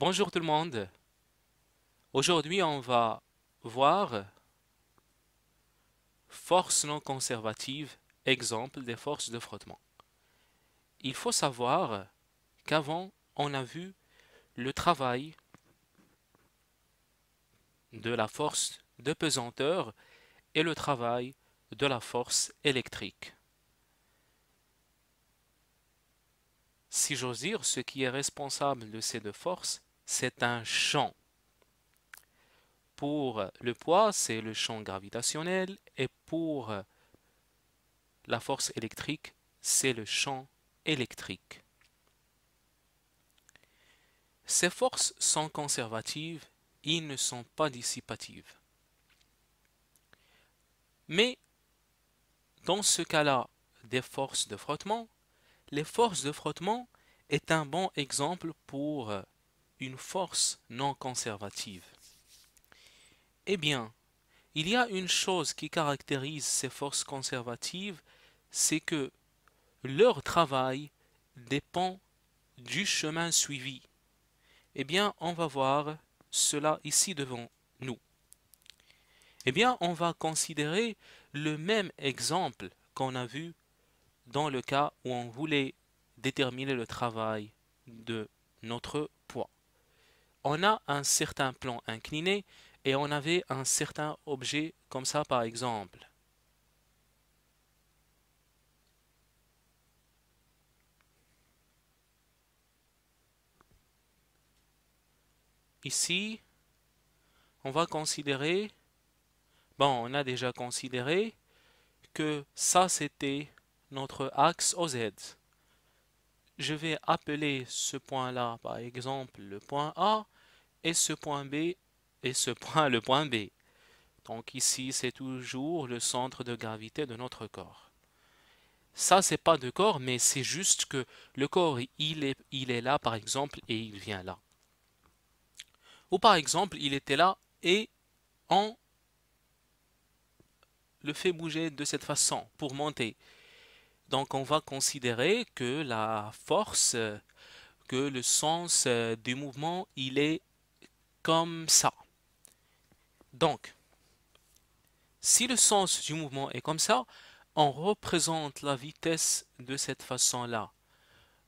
Bonjour tout le monde. Aujourd'hui, on va voir forces non conservatives, exemple des forces de frottement. Il faut savoir qu'avant, on a vu le travail de la force de pesanteur et le travail de la force électrique. Si j'ose dire, ce qui est responsable de ces deux forces, c'est un champ. Pour le poids, c'est le champ gravitationnel et pour la force électrique, c'est le champ électrique. Ces forces sont conservatives, ils ne sont pas dissipatives. Mais dans ce cas-là des forces de frottement, les forces de frottement est un bon exemple pour une force non conservative. Eh bien, il y a une chose qui caractérise ces forces conservatives, c'est que leur travail dépend du chemin suivi. Eh bien, on va voir cela ici devant nous. Eh bien, on va considérer le même exemple qu'on a vu dans le cas où on voulait déterminer le travail de notre on a un certain plan incliné et on avait un certain objet comme ça par exemple. Ici, on va considérer, bon, on a déjà considéré que ça c'était notre axe OZ. Je vais appeler ce point-là, par exemple, le point A, et ce point B et ce point, le point B. Donc ici, c'est toujours le centre de gravité de notre corps. Ça, c'est pas de corps, mais c'est juste que le corps, il est, il est là, par exemple, et il vient là. Ou par exemple, il était là et on le fait bouger de cette façon pour monter. Donc on va considérer que la force, que le sens euh, du mouvement, il est comme ça. Donc, si le sens du mouvement est comme ça, on représente la vitesse de cette façon-là.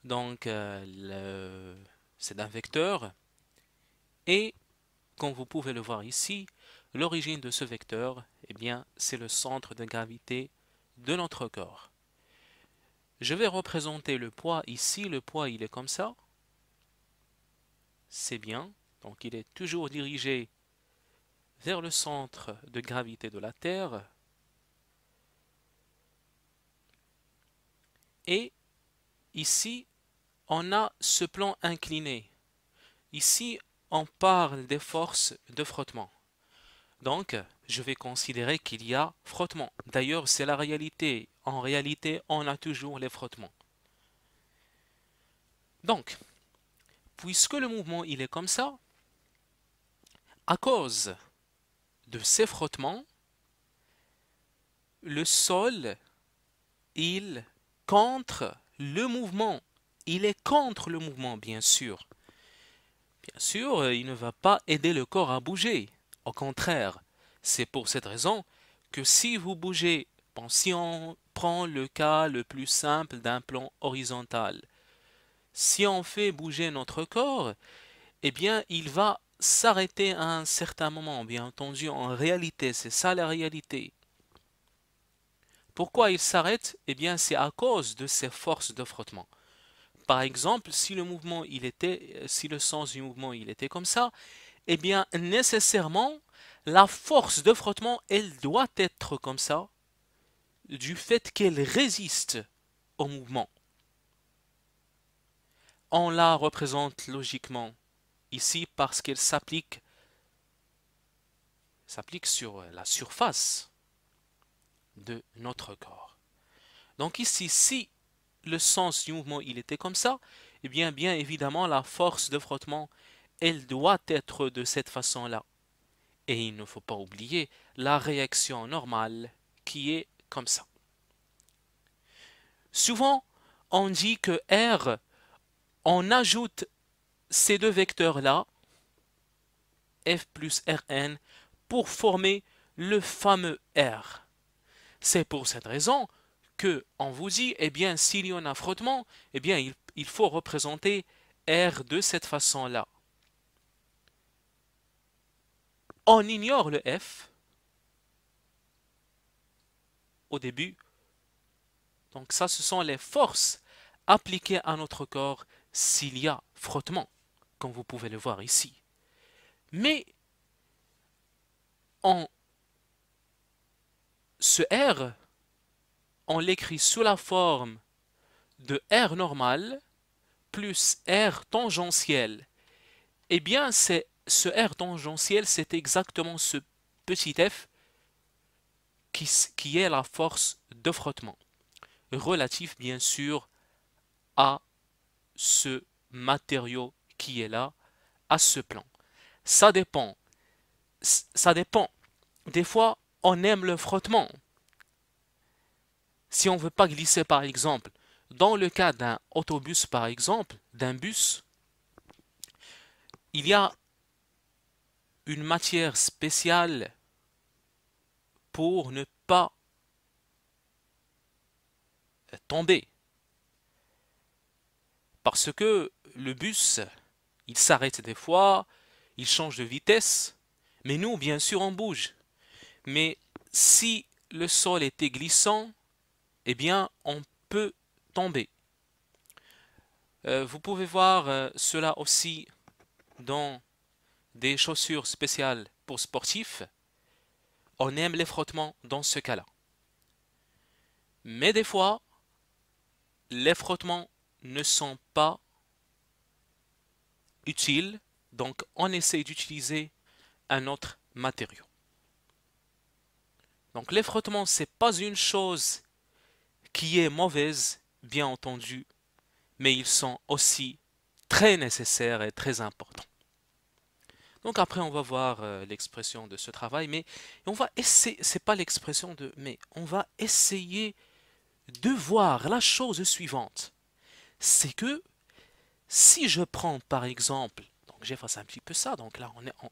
Donc, euh, c'est un vecteur. Et, comme vous pouvez le voir ici, l'origine de ce vecteur, eh bien, c'est le centre de gravité de notre corps. Je vais représenter le poids ici. Le poids, il est comme ça. C'est bien. Donc il est toujours dirigé vers le centre de gravité de la Terre. Et ici, on a ce plan incliné. Ici, on parle des forces de frottement. Donc, je vais considérer qu'il y a frottement. D'ailleurs, c'est la réalité. En réalité, on a toujours les frottements. Donc, puisque le mouvement il est comme ça, à cause de ces frottements, le sol, il contre le mouvement. Il est contre le mouvement, bien sûr. Bien sûr, il ne va pas aider le corps à bouger. Au contraire, c'est pour cette raison que si vous bougez, si on prend le cas le plus simple d'un plan horizontal, si on fait bouger notre corps, eh bien, il va s'arrêter à un certain moment. Bien entendu, en réalité, c'est ça la réalité. Pourquoi il s'arrête Eh bien, c'est à cause de ses forces de frottement. Par exemple, si le mouvement il était, euh, si le sens du mouvement il était comme ça, eh bien nécessairement la force de frottement elle doit être comme ça du fait qu'elle résiste au mouvement. On la représente logiquement ici parce qu'elle s'applique s'applique sur la surface de notre corps. Donc ici, si le sens du mouvement il était comme ça, eh bien, bien évidemment, la force de frottement, elle doit être de cette façon-là. Et il ne faut pas oublier la réaction normale qui est comme ça. Souvent, on dit que R, on ajoute ces deux vecteurs-là, f plus rn, pour former le fameux R. C'est pour cette raison que on vous dit, eh bien, s'il y a un frottement, eh bien, il, il faut représenter R de cette façon-là. On ignore le F au début. Donc ça, ce sont les forces appliquées à notre corps s'il y a frottement comme vous pouvez le voir ici. Mais en ce R, on l'écrit sous la forme de R normal plus R tangentiel. Eh bien, ce R tangentiel, c'est exactement ce petit f qui, qui est la force de frottement, Relatif, bien sûr à ce matériau qui est là à ce plan. Ça dépend. Ça dépend. Des fois, on aime le frottement. Si on ne veut pas glisser, par exemple, dans le cas d'un autobus, par exemple, d'un bus, il y a une matière spéciale pour ne pas tomber. Parce que le bus, il s'arrête des fois, il change de vitesse, mais nous, bien sûr, on bouge. Mais si le sol était glissant, eh bien, on peut tomber. Euh, vous pouvez voir euh, cela aussi dans des chaussures spéciales pour sportifs. On aime les frottements dans ce cas-là. Mais des fois, les frottements ne sont pas utile, donc on essaie d'utiliser un autre matériau. Donc les frottements, ce n'est pas une chose qui est mauvaise, bien entendu, mais ils sont aussi très nécessaires et très importants. Donc après, on va voir euh, l'expression de ce travail, mais on va essayer, c'est pas l'expression de, mais on va essayer de voir la chose suivante. C'est que si je prends par exemple, donc j'efface un petit peu ça, donc là on est, en...